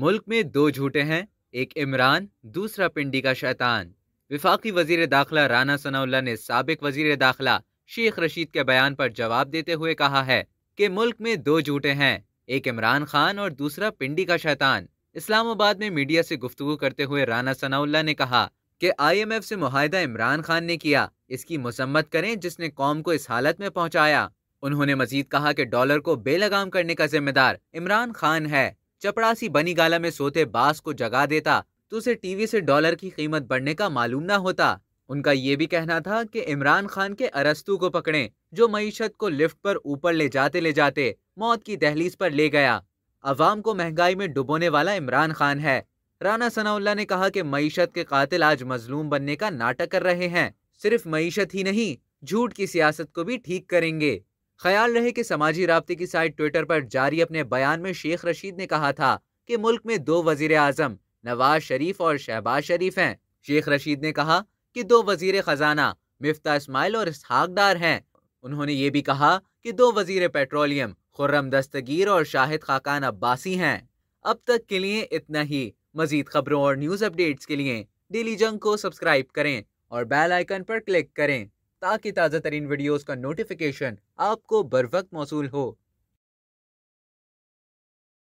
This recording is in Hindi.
मुल्क में दो झूठे हैं एक इमरान दूसरा पिंडी का शैतान विफाकी वजीर दाखिला राना सनाउल्ला ने सबक वजीर दाखिला शेख रशीद के बयान पर जवाब देते हुए कहा है कि मुल्क में दो झूठे हैं एक इमरान खान और दूसरा पिंडी का शैतान इस्लामाबाद में मीडिया से गुफ्तु करते हुए राना सनाउल्ला ने कहा कि आईएमएफ से माहिदा इमरान खान ने किया इसकी मसम्मत करें जिसने कौम को इस हालत में पहुंचाया उन्होंने मजीद कहा कि डॉलर को बेलगाम करने का जिम्मेदार इमरान खान है चपड़ासी बनी गाला में सोते बास को जगा देता तो उसे टीवी से डॉलर की कीमत बढ़ने का मालूम ना होता उनका ये भी कहना था कि इमरान खान के अरस्तु को पकड़े जो मीशत को लिफ्ट पर ऊपर ले जाते ले जाते मौत की दहलीज पर ले गया अवाम को महंगाई में डुबोने वाला इमरान खान है राना सनाउल्ला ने कहा कि मीशत के कातिल आज मजलूम बनने का नाटक कर रहे हैं सिर्फ मीशत ही नहीं झूठ की सियासत को भी ठीक करेंगे ख्याल रहे कि समाजी रबते की साइट ट्विटर पर जारी अपने बयान में शेख रशीद ने कहा था कि मुल्क में दो वजीर आजम नवाज शरीफ और शहबाज शरीफ हैं शेख रशीद ने कहा कि दो वजीर खजाना मिफ्ता इसमाइल और इसहाकदार हैं उन्होंने ये भी कहा कि दो वजीर पेट्रोलियम खुर्रम दस्तगीर और शाहिद खाकान अब्बासी हैं अब तक के लिए इतना ही मजीद खबरों और न्यूज़ अपडेट्स के लिए डेली जंग को सब्सक्राइब करें और बेल आइकन पर क्लिक करें ताकि ताज़ा तरीन वीडियोज़ का नोटिफिकेशन आपको बर वक्त मौसू हो